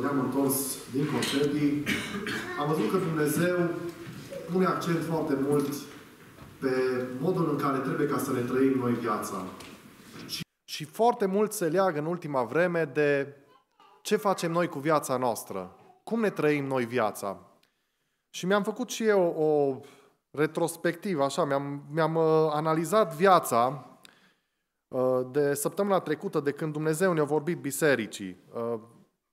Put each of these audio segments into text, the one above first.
ne-am întors din concedii, am văzut că Dumnezeu pune accent foarte mult pe modul în care trebuie ca să ne trăim noi viața. Și, și foarte mult se leagă în ultima vreme de ce facem noi cu viața noastră, cum ne trăim noi viața. Și mi-am făcut și eu o retrospectivă, așa, mi-am, mi-am uh, analizat viața uh, de săptămâna trecută, de când Dumnezeu ne-a vorbit bisericii. Uh,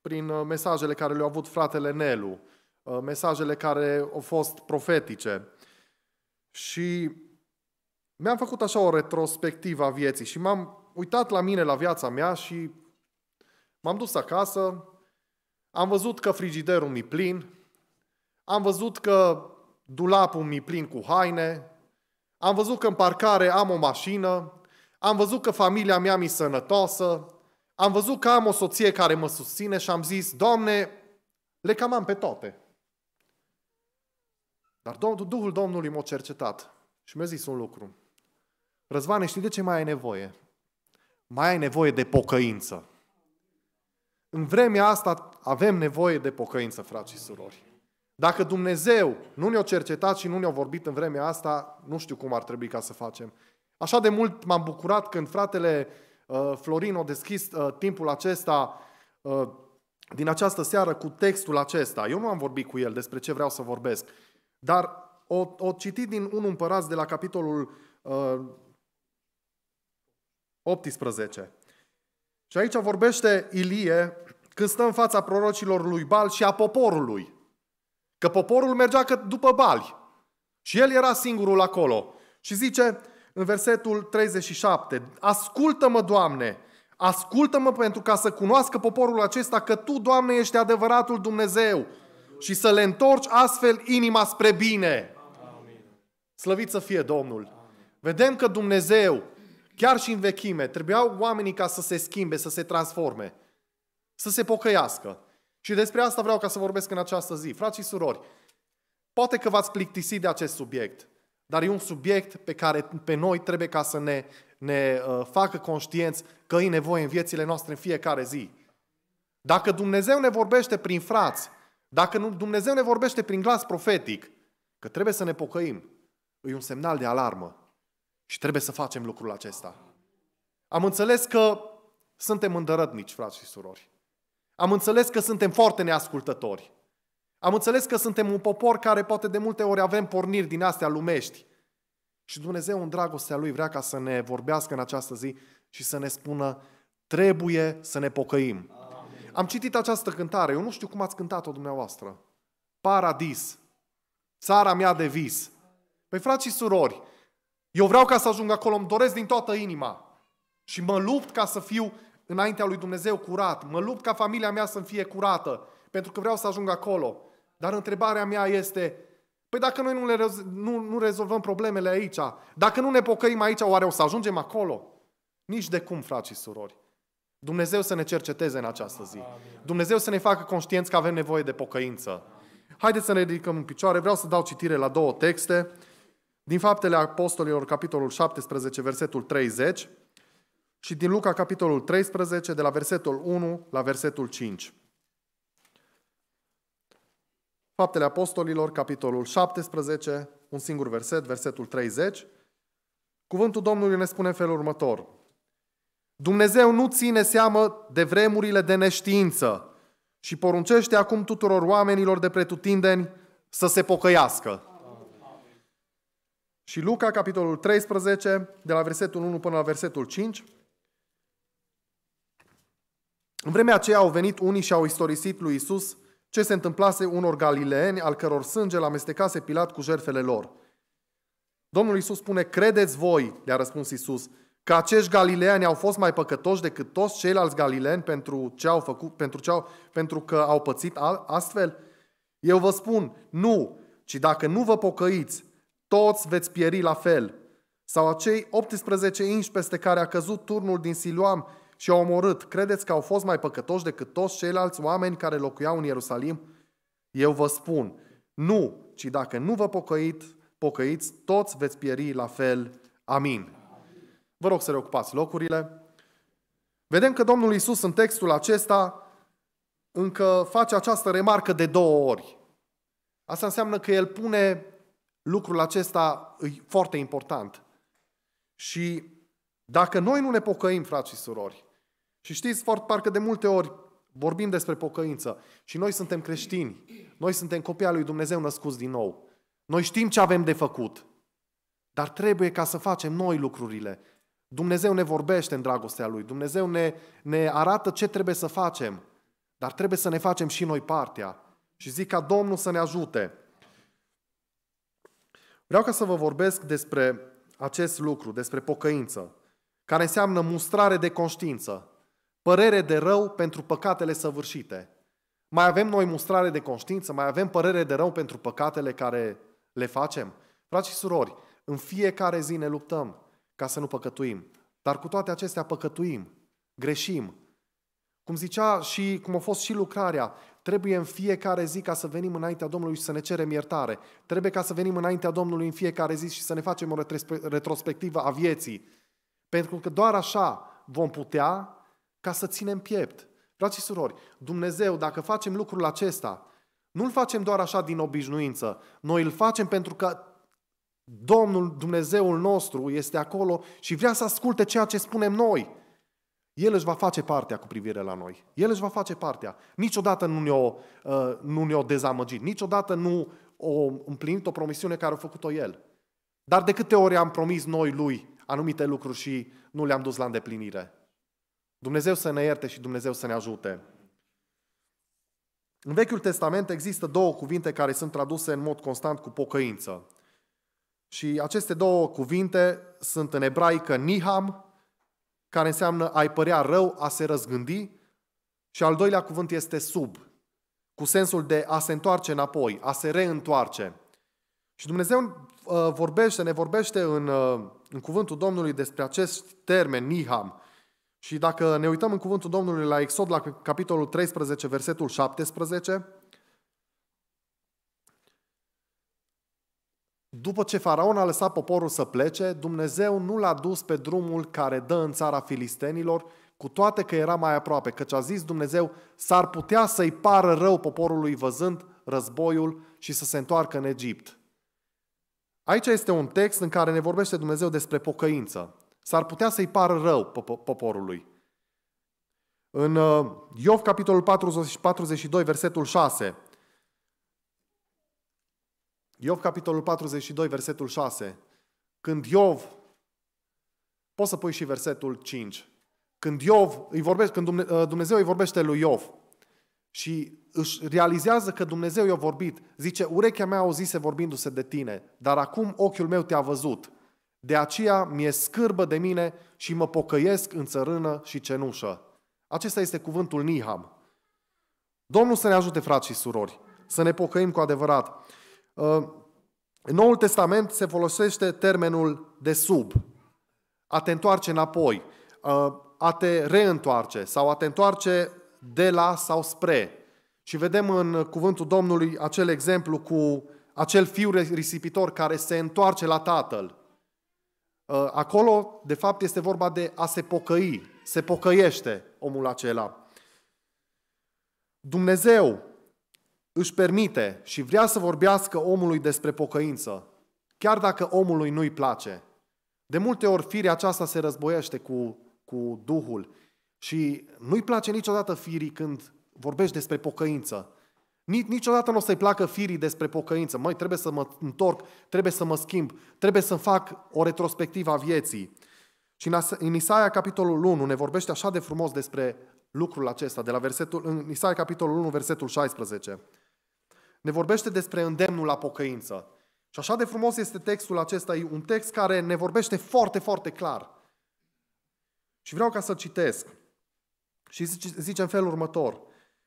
prin uh, mesajele care le-au avut fratele Nelu, uh, mesajele care au fost profetice. Și mi-am făcut așa o retrospectivă a vieții și m-am uitat la mine, la viața mea și m-am dus acasă, am văzut că frigiderul mi e plin, am văzut că dulapul mi e plin cu haine, am văzut că în parcare am o mașină, am văzut că familia mea mi e sănătoasă, am văzut că am o soție care mă susține și am zis, Doamne, le cam am pe toate. Dar Duhul Domnului m-a cercetat și mi-a zis un lucru. Răzvane, știi de ce mai ai nevoie? Mai ai nevoie de pocăință. În vremea asta avem nevoie de pocăință, frați și surori. Dacă Dumnezeu nu ne-a cercetat și nu ne-a vorbit în vremea asta, nu știu cum ar trebui ca să facem. Așa de mult m-am bucurat când fratele uh, Uh, Florin a deschis uh, timpul acesta uh, din această seară cu textul acesta. Eu nu am vorbit cu el despre ce vreau să vorbesc, dar o, o citit din un împărați de la capitolul 18. Și aici vorbește Ilie când stă în fața prorocilor lui Bal și a poporului. Că poporul mergea după Bali. Și el era singurul acolo. Și zice, în versetul 37. Ascultă-mă, Doamne, ascultă-mă pentru ca să cunoască poporul acesta că Tu, Doamne, ești adevăratul Dumnezeu și să le întorci astfel inima spre bine. Amin. Slăvit să fie Domnul! Amin. Vedem că Dumnezeu, chiar și în vechime, trebuiau oamenii ca să se schimbe, să se transforme, să se pocăiască. Și despre asta vreau ca să vorbesc în această zi. Frați și surori, poate că v-ați plictisit de acest subiect – dar e un subiect pe care pe noi trebuie ca să ne, ne uh, facă conștienți că e nevoie în viețile noastre în fiecare zi. Dacă Dumnezeu ne vorbește prin frați, dacă Dumnezeu ne vorbește prin glas profetic, că trebuie să ne pocăim, e un semnal de alarmă și trebuie să facem lucrul acesta. Am înțeles că suntem îndărătnici, frați și surori. Am înțeles că suntem foarte neascultători. Am înțeles că suntem un popor care poate de multe ori avem porniri din astea lumești. Și Dumnezeu în dragostea Lui vrea ca să ne vorbească în această zi și să ne spună trebuie să ne pocăim. Amen. Am citit această cântare, eu nu știu cum ați cântat-o dumneavoastră. Paradis, țara mea de vis. Păi frați și surori, eu vreau ca să ajung acolo, îmi doresc din toată inima. Și mă lupt ca să fiu înaintea lui Dumnezeu curat. Mă lupt ca familia mea să fie curată pentru că vreau să ajung acolo. Dar întrebarea mea este, păi dacă noi nu, le nu, nu rezolvăm problemele aici, dacă nu ne pocăim aici, oare o să ajungem acolo? Nici de cum, frați și surori. Dumnezeu să ne cerceteze în această zi. Dumnezeu să ne facă conștienți că avem nevoie de pocăință. Haideți să ne ridicăm în picioare. Vreau să dau citire la două texte. Din Faptele Apostolilor, capitolul 17, versetul 30 și din Luca, capitolul 13, de la versetul 1 la versetul 5. Faptele Apostolilor, capitolul 17, un singur verset, versetul 30. Cuvântul Domnului ne spune în felul următor. Dumnezeu nu ține seamă de vremurile de neștiință și poruncește acum tuturor oamenilor de pretutindeni să se pocăiască. Și Luca, capitolul 13, de la versetul 1 până la versetul 5. În vremea aceea au venit unii și au istorisit lui Isus ce se întâmplase unor galileeni al căror sânge l amestecase Pilat cu jertfele lor. Domnul Iisus spune, credeți voi, le-a răspuns Iisus, că acești Galileeni au fost mai păcătoși decât toți ceilalți galileeni pentru, ce au făcut, pentru, ce au, pentru că au pățit astfel? Eu vă spun, nu, ci dacă nu vă pocăiți, toți veți pieri la fel. Sau acei 18 inși peste care a căzut turnul din Siloam, și au a omorât, credeți că au fost mai păcătoși decât toți ceilalți oameni care locuiau în Ierusalim? Eu vă spun, nu, ci dacă nu vă pocăit, pocăiți, toți veți pieri la fel. Amin. Vă rog să reocupați locurile. Vedem că Domnul Isus în textul acesta încă face această remarcă de două ori. Asta înseamnă că el pune lucrul acesta e foarte important. Și dacă noi nu ne pocăim, frați și surori, și știți, foarte parcă de multe ori vorbim despre pocăință și noi suntem creștini, noi suntem copii al lui Dumnezeu născuți din nou. Noi știm ce avem de făcut, dar trebuie ca să facem noi lucrurile. Dumnezeu ne vorbește în dragostea Lui, Dumnezeu ne, ne arată ce trebuie să facem, dar trebuie să ne facem și noi partea. Și zic ca Domnul să ne ajute. Vreau ca să vă vorbesc despre acest lucru, despre pocăință care înseamnă mustrare de conștiință, părere de rău pentru păcatele săvârșite. Mai avem noi mustrare de conștiință, mai avem părere de rău pentru păcatele care le facem. Frați și surori, în fiecare zi ne luptăm ca să nu păcătuim. Dar cu toate acestea păcătuim, greșim. Cum zicea și cum a fost și lucrarea, trebuie în fiecare zi ca să venim înaintea Domnului și să ne cerem iertare. Trebuie ca să venim înaintea Domnului în fiecare zi și să ne facem o retrospectivă a vieții. Pentru că doar așa vom putea ca să ținem piept. Frații și surori, Dumnezeu, dacă facem lucrul acesta, nu-l facem doar așa din obișnuință. Noi îl facem pentru că Domnul Dumnezeul nostru este acolo și vrea să asculte ceea ce spunem noi. El își va face partea cu privire la noi. El își va face partea. Niciodată nu ne-o, uh, nu ne-o dezamăgit. Niciodată nu o împlinit o promisiune care a făcut-o el. Dar de câte ori am promis noi lui anumite lucruri și nu le-am dus la îndeplinire. Dumnezeu să ne ierte și Dumnezeu să ne ajute. În Vechiul Testament există două cuvinte care sunt traduse în mod constant cu pocăință. Și aceste două cuvinte sunt în ebraică niham, care înseamnă a-i părea rău, a se răzgândi, și al doilea cuvânt este sub, cu sensul de a se întoarce înapoi, a se reîntoarce. Și Dumnezeu uh, vorbește, ne vorbește în uh, în cuvântul Domnului despre acest termen, Niham. Și dacă ne uităm în cuvântul Domnului la Exod, la capitolul 13, versetul 17, După ce faraon a lăsat poporul să plece, Dumnezeu nu l-a dus pe drumul care dă în țara filistenilor, cu toate că era mai aproape, căci a zis Dumnezeu, s-ar putea să-i pară rău poporului văzând războiul și să se întoarcă în Egipt. Aici este un text în care ne vorbește Dumnezeu despre pocăință. S-ar putea să-i pară rău poporului. În uh, Iov, capitolul 42, versetul 6. Iov, capitolul 42, versetul 6. Când Iov, poți să pui și versetul 5. Când Iov îi vorbește, când uh, Dumnezeu îi vorbește lui Iov, și își realizează că Dumnezeu i-a vorbit. Zice, urechea mea auzise vorbindu-se de tine, dar acum ochiul meu te-a văzut. De aceea mi-e scârbă de mine și mă pocăiesc în țărână și cenușă. Acesta este cuvântul Niham. Domnul să ne ajute, frați și surori, să ne pocăim cu adevărat. Uh, în Noul Testament se folosește termenul de sub, a te întoarce înapoi, uh, a te reîntoarce sau a te întoarce de la sau spre. Și vedem în cuvântul Domnului acel exemplu cu acel fiu risipitor care se întoarce la tatăl. Ă, acolo, de fapt, este vorba de a se pocăi. Se pocăiește omul acela. Dumnezeu își permite și vrea să vorbească omului despre pocăință, chiar dacă omului nu-i place. De multe ori firea aceasta se războiește cu, cu Duhul și nu-i place niciodată firii când vorbești despre pocăință. Nici, niciodată nu o să-i placă firii despre pocăință. Măi, trebuie să mă întorc, trebuie să mă schimb, trebuie să fac o retrospectivă a vieții. Și în Isaia, capitolul 1, ne vorbește așa de frumos despre lucrul acesta, de la versetul, în Isaia, capitolul 1, versetul 16. Ne vorbește despre îndemnul la pocăință. Și așa de frumos este textul acesta, e un text care ne vorbește foarte, foarte clar. Și vreau ca să citesc. Și zice în felul următor,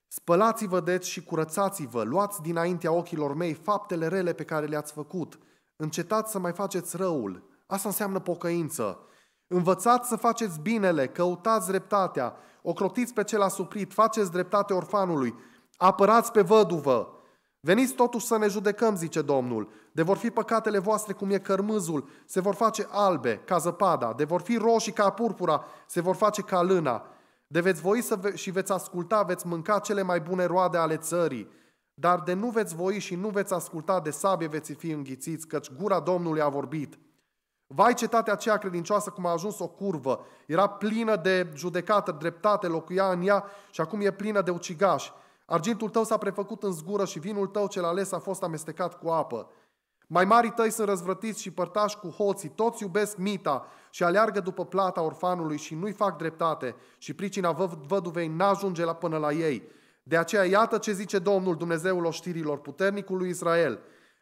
spălați-vă deci și curățați-vă, luați dinaintea ochilor mei faptele rele pe care le-ați făcut, încetați să mai faceți răul, asta înseamnă pocăință, învățați să faceți binele, căutați dreptatea, ocrotiți pe cel asuprit, faceți dreptate orfanului, apărați pe văduvă, Veniți totuși să ne judecăm, zice Domnul. De vor fi păcatele voastre cum e cărmâzul, se vor face albe ca zăpada, de vor fi roșii ca purpura, se vor face ca lâna. De veți voi să ve- și veți asculta, veți mânca cele mai bune roade ale țării, dar de nu veți voi și nu veți asculta, de sabie veți fi înghițiți, căci gura Domnului a vorbit. Vai cetatea aceea credincioasă cum a ajuns o curvă, era plină de judecată, dreptate, locuia în ea și acum e plină de ucigași. Argintul tău s-a prefăcut în zgură și vinul tău cel ales a fost amestecat cu apă. Mai mari tăi sunt răzvrătiți și părtași cu hoții, toți iubesc mita și aleargă după plata orfanului și nu-i fac dreptate și pricina văduvei n-ajunge la până la ei. De aceea iată ce zice Domnul Dumnezeul oștirilor, puternicului Israel.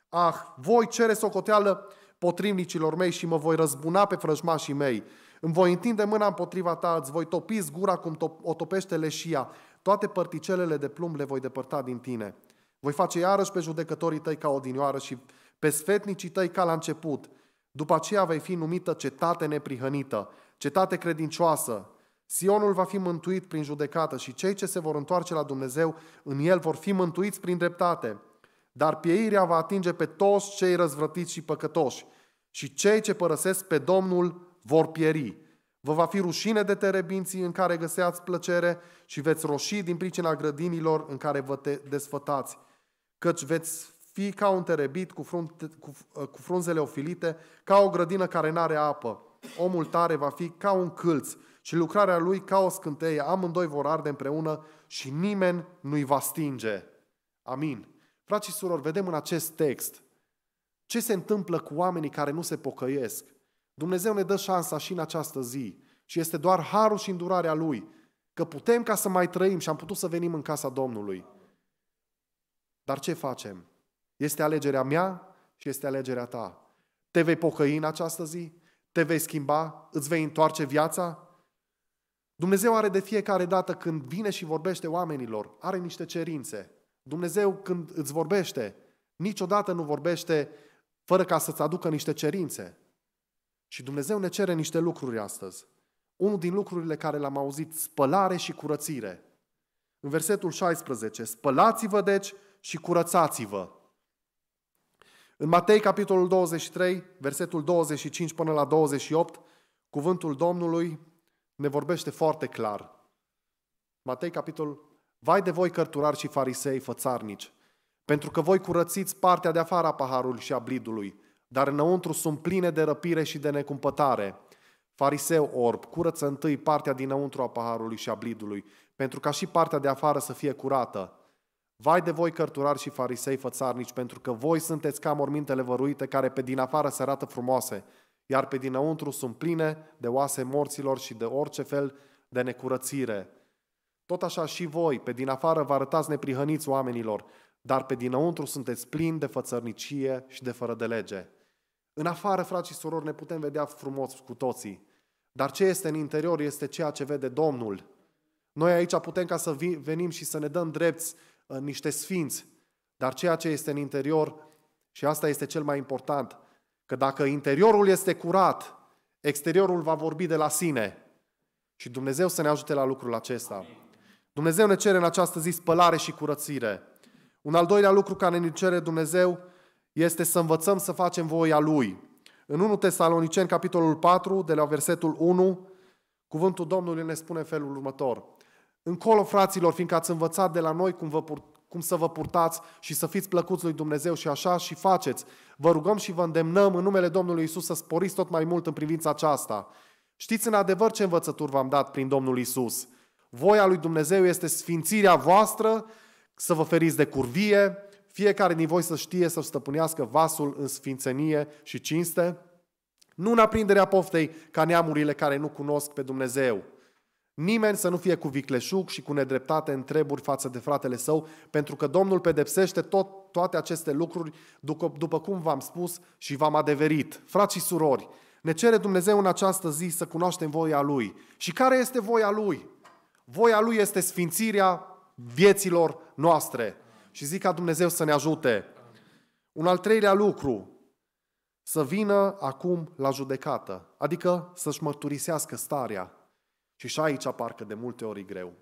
Ah, voi cere socoteală potrivnicilor mei și mă voi răzbuna pe frăjmașii mei. Îmi voi întinde mâna împotriva ta, îți voi topi zgura cum top, o topește leșia. Toate părticelele de plumb le voi depărta din tine. Voi face iarăși pe judecătorii tăi ca odinioară și pe sfetnicii tăi ca la început. După aceea vei fi numită cetate neprihănită, cetate credincioasă. Sionul va fi mântuit prin judecată și cei ce se vor întoarce la Dumnezeu în el vor fi mântuiți prin dreptate. Dar pieirea va atinge pe toți cei răzvrătiți și păcătoși și cei ce părăsesc pe Domnul vor pieri. Vă va fi rușine de terebinții în care găseați plăcere și veți roși din pricina grădinilor în care vă te desfătați, căci veți fii ca un terebit cu, frunte, cu, uh, cu frunzele ofilite, ca o grădină care n-are apă. Omul tare va fi ca un câlț și lucrarea lui ca o scânteie. Amândoi vor arde împreună și nimeni nu-i va stinge. Amin. Frați și surori, vedem în acest text ce se întâmplă cu oamenii care nu se pocăiesc. Dumnezeu ne dă șansa și în această zi și este doar harul și îndurarea Lui că putem ca să mai trăim și am putut să venim în casa Domnului. Dar ce facem? Este alegerea mea și este alegerea ta. Te vei pocăi în această zi? Te vei schimba? Îți vei întoarce viața? Dumnezeu are de fiecare dată când vine și vorbește oamenilor, are niște cerințe. Dumnezeu când îți vorbește, niciodată nu vorbește fără ca să-ți aducă niște cerințe. Și Dumnezeu ne cere niște lucruri astăzi. Unul din lucrurile care l-am auzit, spălare și curățire. În versetul 16, spălați-vă deci și curățați-vă în Matei, capitolul 23, versetul 25 până la 28, cuvântul Domnului ne vorbește foarte clar. Matei, capitolul Vai de voi, cărturari și farisei fățarnici, pentru că voi curățiți partea de afară a paharului și a blidului, dar înăuntru sunt pline de răpire și de necumpătare. Fariseu orb, curăță întâi partea dinăuntru a paharului și a blidului, pentru ca și partea de afară să fie curată. Vai de voi cărturari și farisei fățarnici, pentru că voi sunteți ca mormintele văruite care pe din afară se arată frumoase, iar pe dinăuntru sunt pline de oase morților și de orice fel de necurățire. Tot așa și voi, pe din afară vă arătați neprihăniți oamenilor, dar pe dinăuntru sunteți plini de fățărnicie și de fără de lege. În afară, frați și surori, ne putem vedea frumos cu toții, dar ce este în interior este ceea ce vede Domnul. Noi aici putem ca să venim și să ne dăm drepți niște sfinți, dar ceea ce este în interior, și asta este cel mai important, că dacă interiorul este curat, exteriorul va vorbi de la sine. Și Dumnezeu să ne ajute la lucrul acesta. Dumnezeu ne cere în această zi spălare și curățire. Un al doilea lucru care ne cere Dumnezeu este să învățăm să facem voia Lui. În 1 Tesalonicen, capitolul 4, de la versetul 1, cuvântul Domnului ne spune felul următor – Încolo, fraților, fiindcă ați învățat de la noi cum, vă pur- cum să vă purtați și să fiți plăcuți lui Dumnezeu și așa și faceți. Vă rugăm și vă îndemnăm în numele Domnului Isus să sporiți tot mai mult în privința aceasta. Știți în adevăr ce învățături v-am dat prin Domnul Isus. Voia lui Dumnezeu este sfințirea voastră, să vă feriți de curvie, fiecare din voi să știe să stăpânească vasul în sfințenie și cinste, nu în aprinderea poftei ca neamurile care nu cunosc pe Dumnezeu. Nimeni să nu fie cu vicleșug și cu nedreptate în treburi față de fratele său, pentru că Domnul pedepsește tot, toate aceste lucruri, după, după cum v-am spus și v-am adeverit. Frați și surori, ne cere Dumnezeu în această zi să cunoaștem voia Lui. Și care este voia Lui? Voia Lui este sfințirea vieților noastre. Și zic ca Dumnezeu să ne ajute. Un al treilea lucru, să vină acum la judecată, adică să-și mărturisească starea și și aici parcă de multe ori e greu.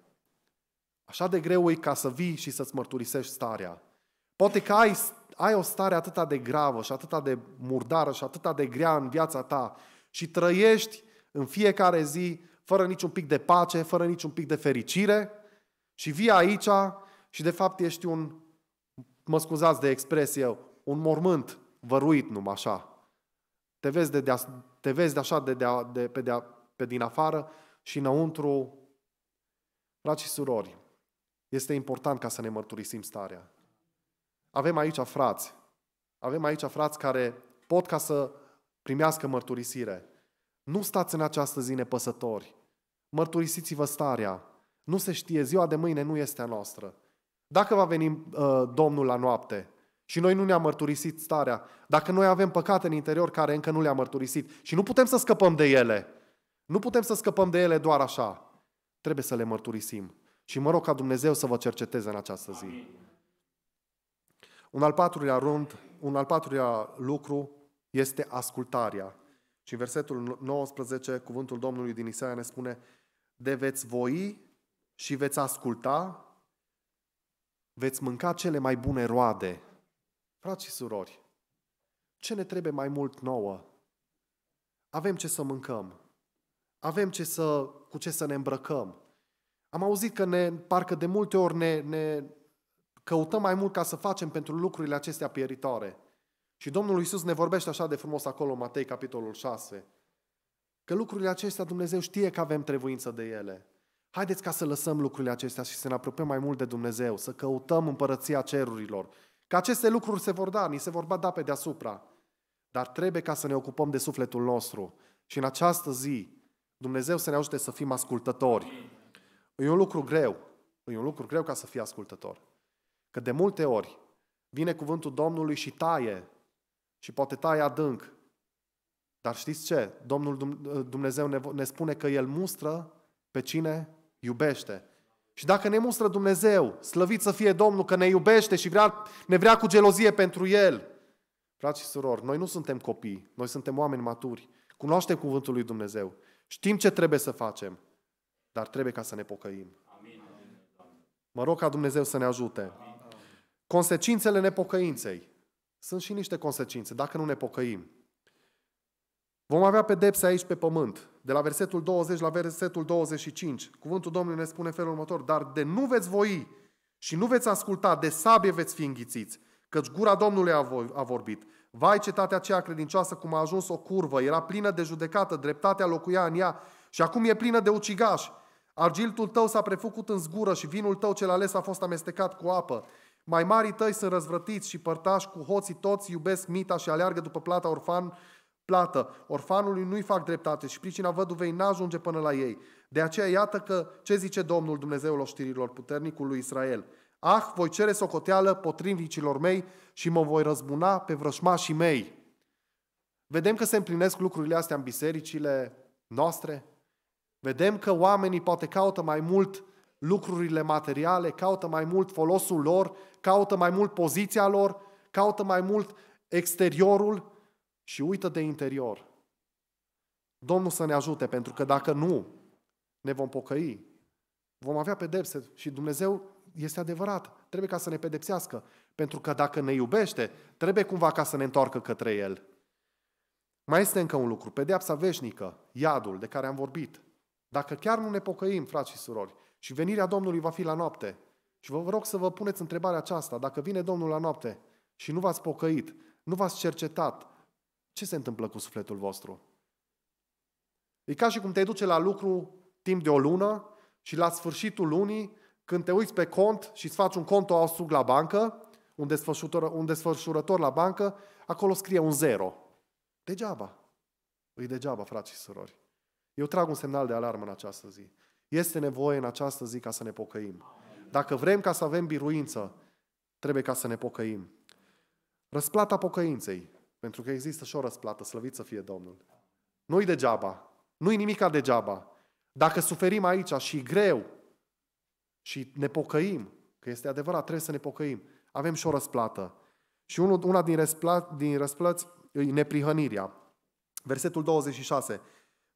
Așa de greu e ca să vii și să-ți mărturisești starea. Poate că ai, ai o stare atât de gravă și atât de murdară și atât de grea în viața ta și trăiești în fiecare zi fără niciun pic de pace, fără niciun pic de fericire și vii aici și de fapt ești un, mă scuzați de expresie, un mormânt văruit numai așa. Te vezi, de, de, te vezi de așa de, de, de, pe, de, pe din afară și înăuntru, frați și surori, este important ca să ne mărturisim starea. Avem aici frați, avem aici frați care pot ca să primească mărturisire. Nu stați în această zi nepăsători. Mărturisiți-vă starea. Nu se știe, ziua de mâine nu este a noastră. Dacă va veni uh, Domnul la noapte și noi nu ne-am mărturisit starea, dacă noi avem păcate în interior care încă nu le-am mărturisit și nu putem să scăpăm de ele, nu putem să scăpăm de ele doar așa. Trebuie să le mărturisim. Și mă rog ca Dumnezeu să vă cerceteze în această zi. Un al patrulea rând, un al patrulea lucru este ascultarea. Și în versetul 19, cuvântul Domnului din Isaia ne spune de veți voi și veți asculta, veți mânca cele mai bune roade. Frați și surori, ce ne trebuie mai mult nouă? Avem ce să mâncăm. Avem ce să, cu ce să ne îmbrăcăm. Am auzit că ne, parcă de multe ori ne, ne căutăm mai mult ca să facem pentru lucrurile acestea pieritoare. Și Domnul Iisus ne vorbește așa de frumos acolo, Matei, capitolul 6, că lucrurile acestea Dumnezeu știe că avem trebuință de ele. Haideți ca să lăsăm lucrurile acestea și să ne apropiem mai mult de Dumnezeu, să căutăm împărăția cerurilor. Că aceste lucruri se vor da, ni se vor da pe deasupra. Dar trebuie ca să ne ocupăm de sufletul nostru. Și în această zi Dumnezeu să ne ajute să fim ascultători. E un lucru greu. E un lucru greu ca să fii ascultător. Că de multe ori vine cuvântul Domnului și taie. Și poate taie adânc. Dar știți ce? Domnul Dumnezeu ne, spune că El mustră pe cine iubește. Și dacă ne mustră Dumnezeu, slăvit să fie Domnul că ne iubește și vrea, ne vrea cu gelozie pentru El. Frați și surori, noi nu suntem copii, noi suntem oameni maturi. Cunoaștem cuvântul lui Dumnezeu. Știm ce trebuie să facem, dar trebuie ca să ne pocăim. Mă rog ca Dumnezeu să ne ajute. Consecințele nepocăinței. Sunt și niște consecințe, dacă nu ne pocăim. Vom avea pedepse aici pe pământ. De la versetul 20 la versetul 25, cuvântul Domnului ne spune felul următor, dar de nu veți voi și nu veți asculta, de sabie veți fi înghițiți, căci gura Domnului a vorbit. Vai, cetatea aceea credincioasă, cum a ajuns o curvă, era plină de judecată, dreptatea locuia în ea și acum e plină de ucigași. Argiltul tău s-a prefăcut în zgură și vinul tău cel ales a fost amestecat cu apă. Mai mari tăi sunt răzvrătiți și părtași cu hoții toți, iubesc mita și aleargă după plata orfan, plată. Orfanului nu-i fac dreptate și pricina văduvei n-ajunge până la ei. De aceea iată că ce zice Domnul Dumnezeul oștirilor puternicul lui Israel – Ah, voi cere socoteală potrivnicilor mei și mă voi răzbuna pe vrășmașii mei. Vedem că se împlinesc lucrurile astea în bisericile noastre. Vedem că oamenii poate caută mai mult lucrurile materiale, caută mai mult folosul lor, caută mai mult poziția lor, caută mai mult exteriorul și uită de interior. Domnul să ne ajute, pentru că dacă nu ne vom pocăi, vom avea pedepse și Dumnezeu este adevărat, trebuie ca să ne pedepsească. Pentru că dacă ne iubește, trebuie cumva ca să ne întoarcă către El. Mai este încă un lucru, pedeapsa veșnică, iadul de care am vorbit. Dacă chiar nu ne pocăim, frați și surori, și venirea Domnului va fi la noapte, și vă rog să vă puneți întrebarea aceasta, dacă vine Domnul la noapte și nu v-ați pocăit, nu v-ați cercetat, ce se întâmplă cu sufletul vostru? E ca și cum te duce la lucru timp de o lună și la sfârșitul lunii când te uiți pe cont și îți faci un cont sub la bancă, un desfășurător, un desfășurător la bancă, acolo scrie un zero. Degeaba. Îi degeaba, frați și surori. Eu trag un semnal de alarmă în această zi. Este nevoie în această zi ca să ne pocăim. Dacă vrem ca să avem biruință, trebuie ca să ne pocăim. Răsplata pocăinței, pentru că există și o răsplată, slăvit să fie Domnul. Nu-i degeaba, nu-i nimica degeaba. Dacă suferim aici și greu, și ne pocăim, că este adevărat, trebuie să ne pocăim, avem și o răsplată. Și una din, răspla, din răsplăți e neprihănirea. Versetul 26.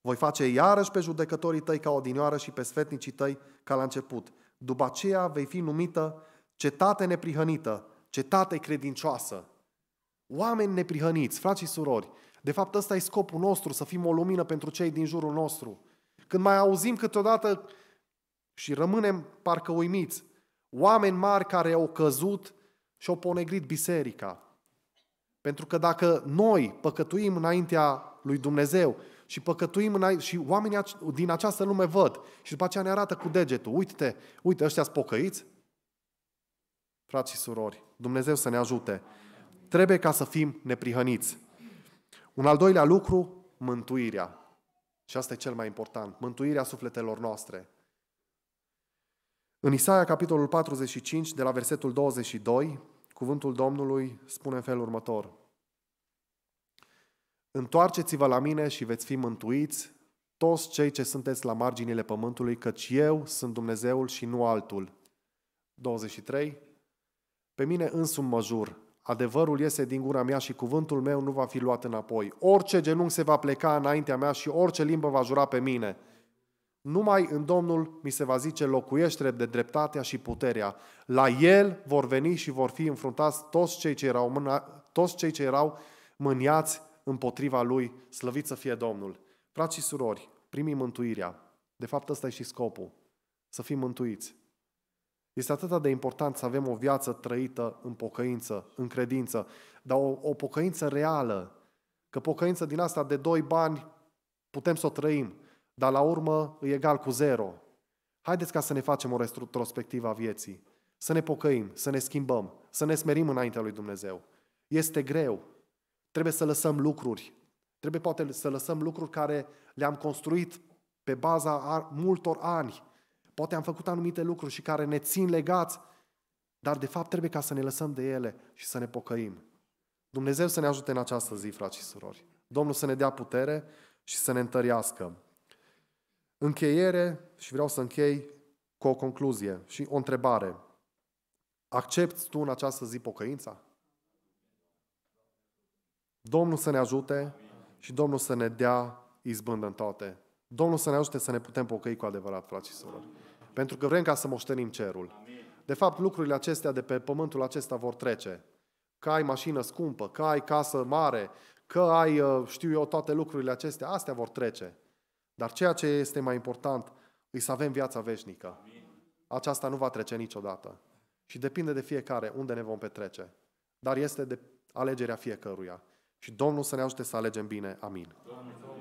Voi face iarăși pe judecătorii tăi ca odinioară și pe sfetnicii tăi ca la început. După aceea vei fi numită cetate neprihănită, cetate credincioasă. Oameni neprihăniți, frați și surori, de fapt ăsta e scopul nostru, să fim o lumină pentru cei din jurul nostru. Când mai auzim câteodată și rămânem parcă uimiți. Oameni mari care au căzut și au ponegrit biserica. Pentru că dacă noi păcătuim înaintea lui Dumnezeu și păcătuim înainte, și oamenii din această lume văd și după aceea ne arată cu degetul, uite-te, uite, ăștia pocăiți, frați și surori, Dumnezeu să ne ajute. Trebuie ca să fim neprihăniți. Un al doilea lucru, mântuirea. Și asta e cel mai important, mântuirea sufletelor noastre. În Isaia, capitolul 45, de la versetul 22, cuvântul Domnului spune în felul următor. Întoarceți-vă la mine și veți fi mântuiți toți cei ce sunteți la marginile pământului, căci eu sunt Dumnezeul și nu altul. 23. Pe mine însumi mă jur, adevărul iese din gura mea și cuvântul meu nu va fi luat înapoi. Orice genunchi se va pleca înaintea mea și orice limbă va jura pe mine – numai în Domnul mi se va zice, locuiește de dreptatea și puterea. La El vor veni și vor fi înfruntați toți cei ce erau, mâna, toți cei ce erau mâniați împotriva Lui. Slăvit să fie Domnul! Frați și surori, primim mântuirea. De fapt, ăsta e și scopul. Să fim mântuiți. Este atât de important să avem o viață trăită în pocăință, în credință, dar o, o pocăință reală. Că pocăință din asta de doi bani putem să o trăim dar la urmă e egal cu zero. Haideți ca să ne facem o retrospectivă a vieții, să ne pocăim, să ne schimbăm, să ne smerim înaintea lui Dumnezeu. Este greu, trebuie să lăsăm lucruri, trebuie poate să lăsăm lucruri care le-am construit pe baza multor ani, poate am făcut anumite lucruri și care ne țin legați, dar de fapt trebuie ca să ne lăsăm de ele și să ne pocăim. Dumnezeu să ne ajute în această zi, frați și surori. Domnul să ne dea putere și să ne întărească. Încheiere și vreau să închei cu o concluzie și o întrebare. Accepti tu în această zi pocăința? Domnul să ne ajute și Domnul să ne dea izbândă în toate. Domnul să ne ajute să ne putem pocăi cu adevărat, frați și surori. Pentru că vrem ca să moștenim cerul. De fapt, lucrurile acestea de pe pământul acesta vor trece. Că ai mașină scumpă, că ai casă mare, că ai, uh, știu eu, toate lucrurile acestea, astea vor trece. Dar ceea ce este mai important e să avem viața veșnică. Aceasta nu va trece niciodată. Și depinde de fiecare unde ne vom petrece. Dar este de alegerea fiecăruia. Și Domnul să ne ajute să alegem bine. Amin. Domnul.